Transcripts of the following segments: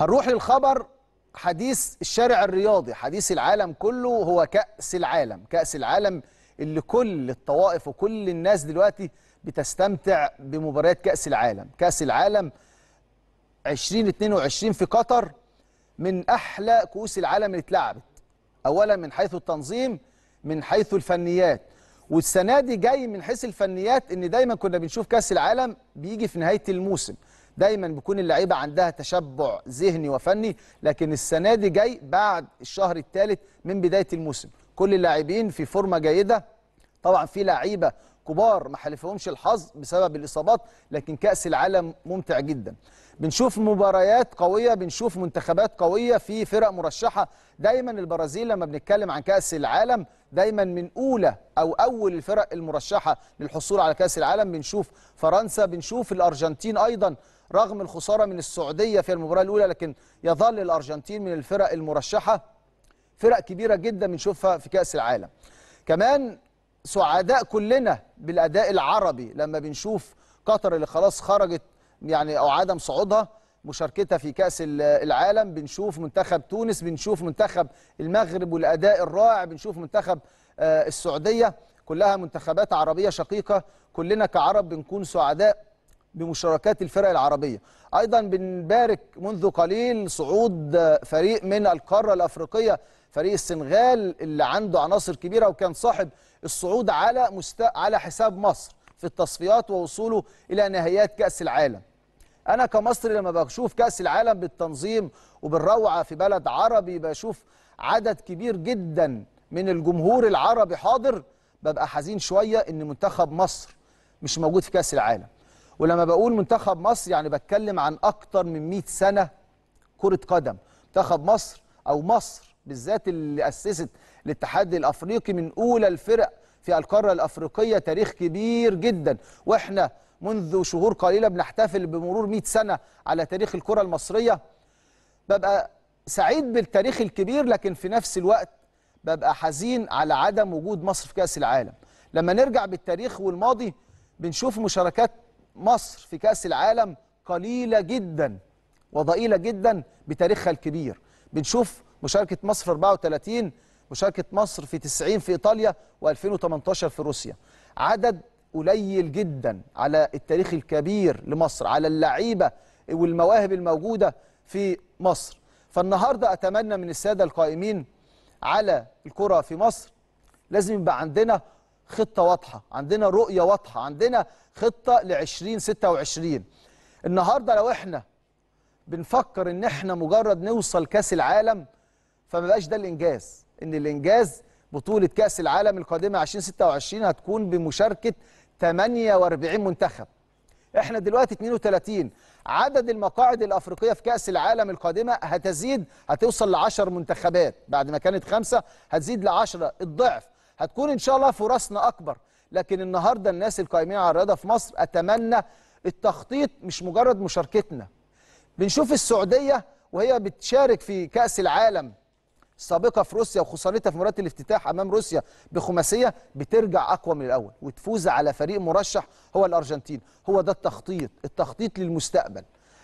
هنروح للخبر حديث الشارع الرياضي حديث العالم كله هو كأس العالم كأس العالم اللي كل الطوائف وكل الناس دلوقتي بتستمتع بمباريات كأس العالم كأس العالم 2022 في قطر من أحلى كؤوس العالم اللي اتلعبت أولا من حيث التنظيم من حيث الفنيات والسنة دي جاي من حيث الفنيات إن دايما كنا بنشوف كأس العالم بيجي في نهاية الموسم دايما بيكون اللعيبه عندها تشبع ذهني وفني لكن السنه دي جاي بعد الشهر الثالث من بدايه الموسم كل اللاعبين في فورمه جيده طبعا في لعيبه كبار ما حلفهمش الحظ بسبب الاصابات لكن كاس العالم ممتع جدا بنشوف مباريات قويه بنشوف منتخبات قويه في فرق مرشحه دايما البرازيل لما بنتكلم عن كاس العالم دايما من اولى او اول الفرق المرشحه للحصول على كاس العالم بنشوف فرنسا بنشوف الارجنتين ايضا رغم الخسارة من السعودية في المباراة الأولى لكن يظل الأرجنتين من الفرق المرشحة فرق كبيرة جدا بنشوفها في كأس العالم كمان سعداء كلنا بالأداء العربي لما بنشوف قطر اللي خلاص خرجت يعني أو عدم صعودها مشاركتها في كأس العالم بنشوف منتخب تونس بنشوف منتخب المغرب والأداء الرائع بنشوف منتخب آه، السعودية كلها منتخبات عربية شقيقة كلنا كعرب بنكون سعداء بمشاركات الفرق العربية أيضا بنبارك منذ قليل صعود فريق من القارة الأفريقية فريق السنغال اللي عنده عناصر كبيرة وكان صاحب الصعود على مست... على حساب مصر في التصفيات ووصوله إلى نهائيات كأس العالم أنا كمصري لما بشوف كأس العالم بالتنظيم وبالروعة في بلد عربي بشوف عدد كبير جدا من الجمهور العربي حاضر ببقى حزين شوية إن منتخب مصر مش موجود في كأس العالم ولما بقول منتخب مصر يعني بتكلم عن اكتر من 100 سنه كره قدم منتخب مصر او مصر بالذات اللي اسست الاتحاد الافريقي من اولى الفرق في القاره الافريقيه تاريخ كبير جدا واحنا منذ شهور قليله بنحتفل بمرور 100 سنه على تاريخ الكره المصريه ببقى سعيد بالتاريخ الكبير لكن في نفس الوقت ببقى حزين على عدم وجود مصر في كاس العالم لما نرجع بالتاريخ والماضي بنشوف مشاركات مصر في كأس العالم قليلة جدا وضئيلة جدا بتاريخها الكبير بنشوف مشاركة مصر في 34 مشاركة مصر في 90 في إيطاليا و2018 في روسيا عدد قليل جدا على التاريخ الكبير لمصر على اللعيبة والمواهب الموجودة في مصر فالنهاردة أتمنى من السادة القائمين على الكرة في مصر لازم يبقى عندنا خطه واضحه عندنا رؤيه واضحه عندنا خطه ل 2026 النهارده لو احنا بنفكر ان احنا مجرد نوصل كاس العالم فما بقاش ده الانجاز ان الانجاز بطوله كاس العالم القادمه 2026 هتكون بمشاركه 48 منتخب احنا دلوقتي 32 عدد المقاعد الافريقيه في كاس العالم القادمه هتزيد هتوصل ل 10 منتخبات بعد ما كانت خمسه هتزيد ل 10 الضعف هتكون ان شاء الله فرصنا اكبر لكن النهارده الناس القائمين على الرياضه في مصر اتمنى التخطيط مش مجرد مشاركتنا بنشوف السعوديه وهي بتشارك في كاس العالم السابقه في روسيا وخسارتها في مباراه الافتتاح امام روسيا بخماسيه بترجع اقوى من الاول وتفوز على فريق مرشح هو الارجنتين هو ده التخطيط التخطيط للمستقبل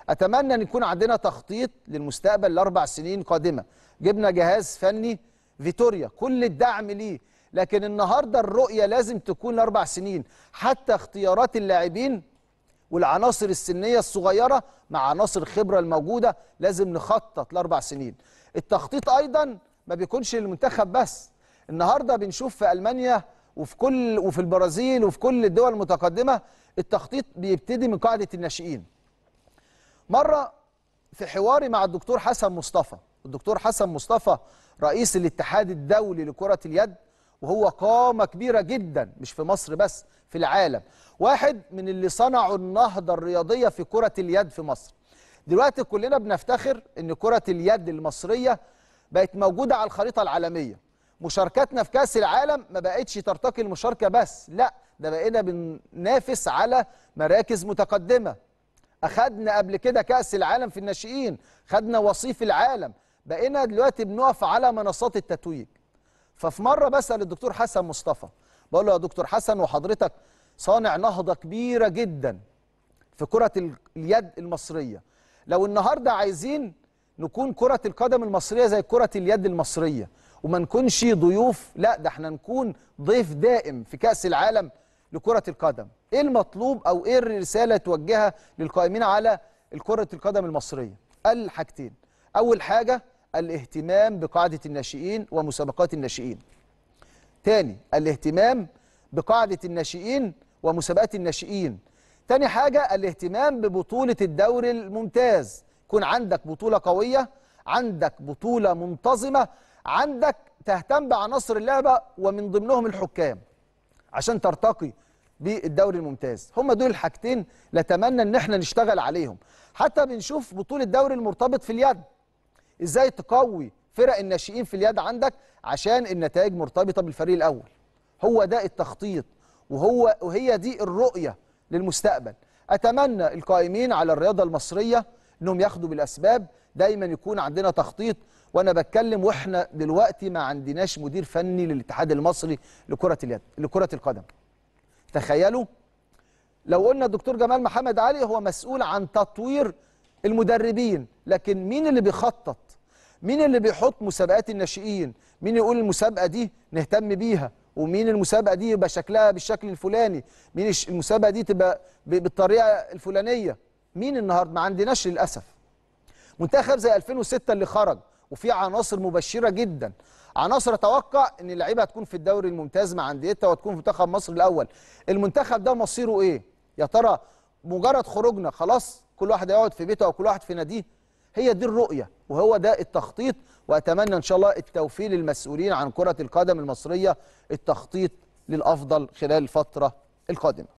اتمنى ان يكون عندنا تخطيط للمستقبل لاربع سنين قادمه جبنا جهاز فني فيتوريا كل الدعم ليه لكن النهارده الرؤيه لازم تكون لاربع سنين حتى اختيارات اللاعبين والعناصر السنيه الصغيره مع عناصر الخبره الموجوده لازم نخطط لاربع سنين التخطيط ايضا ما بيكونش للمنتخب بس النهارده بنشوف في المانيا وفي كل وفي البرازيل وفي كل الدول المتقدمه التخطيط بيبتدي من قاعده الناشئين مره في حواري مع الدكتور حسن مصطفى الدكتور حسن مصطفى رئيس الاتحاد الدولي لكره اليد وهو قامة كبيرة جدا مش في مصر بس في العالم واحد من اللي صنعوا النهضة الرياضية في كرة اليد في مصر دلوقتي كلنا بنفتخر ان كرة اليد المصرية بقت موجودة على الخريطة العالمية مشاركتنا في كاس العالم ما بقتش ترتقي المشاركة بس لا ده بقينا بننافس على مراكز متقدمة أخدنا قبل كده كأس العالم في الناشئين خدنا وصيف العالم بقينا دلوقتي بنقف على منصات التتويج ففي مره بسال الدكتور حسن مصطفى بقول له يا دكتور حسن وحضرتك صانع نهضه كبيره جدا في كره اليد المصريه لو النهارده عايزين نكون كره القدم المصريه زي كره اليد المصريه وما نكونش ضيوف لا ده احنا نكون ضيف دائم في كاس العالم لكره القدم ايه المطلوب او ايه الرساله توجهها للقائمين على كره القدم المصريه قال حاجتين اول حاجه الاهتمام بقاعدة الناشئين ومسابقات الناشئين تاني الاهتمام بقاعدة الناشئين ومسابقات الناشئين تاني حاجة الاهتمام ببطولة الدوري الممتاز يكون عندك بطولة قوية عندك بطولة منتظمة عندك تهتم بعناصر اللعبة ومن ضمنهم الحكام عشان ترتقي بالدوري الممتاز هم دول الحاجتين نتمنى ان احنا نشتغل عليهم حتى بنشوف بطولة دوري المرتبط في اليد ازاي تقوي فرق الناشئين في اليد عندك عشان النتائج مرتبطه بالفريق الاول هو ده التخطيط وهو وهي دي الرؤيه للمستقبل اتمنى القائمين على الرياضه المصريه انهم ياخدوا بالاسباب دايما يكون عندنا تخطيط وانا بتكلم واحنا دلوقتي ما عندناش مدير فني للاتحاد المصري لكره اليد لكره القدم تخيلوا لو قلنا الدكتور جمال محمد علي هو مسؤول عن تطوير المدربين لكن مين اللي بيخطط مين اللي بيحط مسابقات الناشئين مين يقول المسابقه دي نهتم بيها ومين المسابقه دي يبقى شكلها بالشكل الفلاني مين المسابقه دي تبقى بالطريقه الفلانيه مين النهارده ما عندناش للاسف منتخب زي 2006 اللي خرج وفي عناصر مبشره جدا عناصر اتوقع ان اللعيبه هتكون في الدوري الممتاز مع انديتها وهتكون في منتخب مصر الاول المنتخب ده مصيره ايه يا ترى مجرد خروجنا خلاص كل واحد هيقعد في بيته او كل واحد في ناديه هي دي الرؤيه وهو ده التخطيط واتمنى ان شاء الله التوفيق للمسؤولين عن كره القدم المصريه التخطيط للافضل خلال الفتره القادمه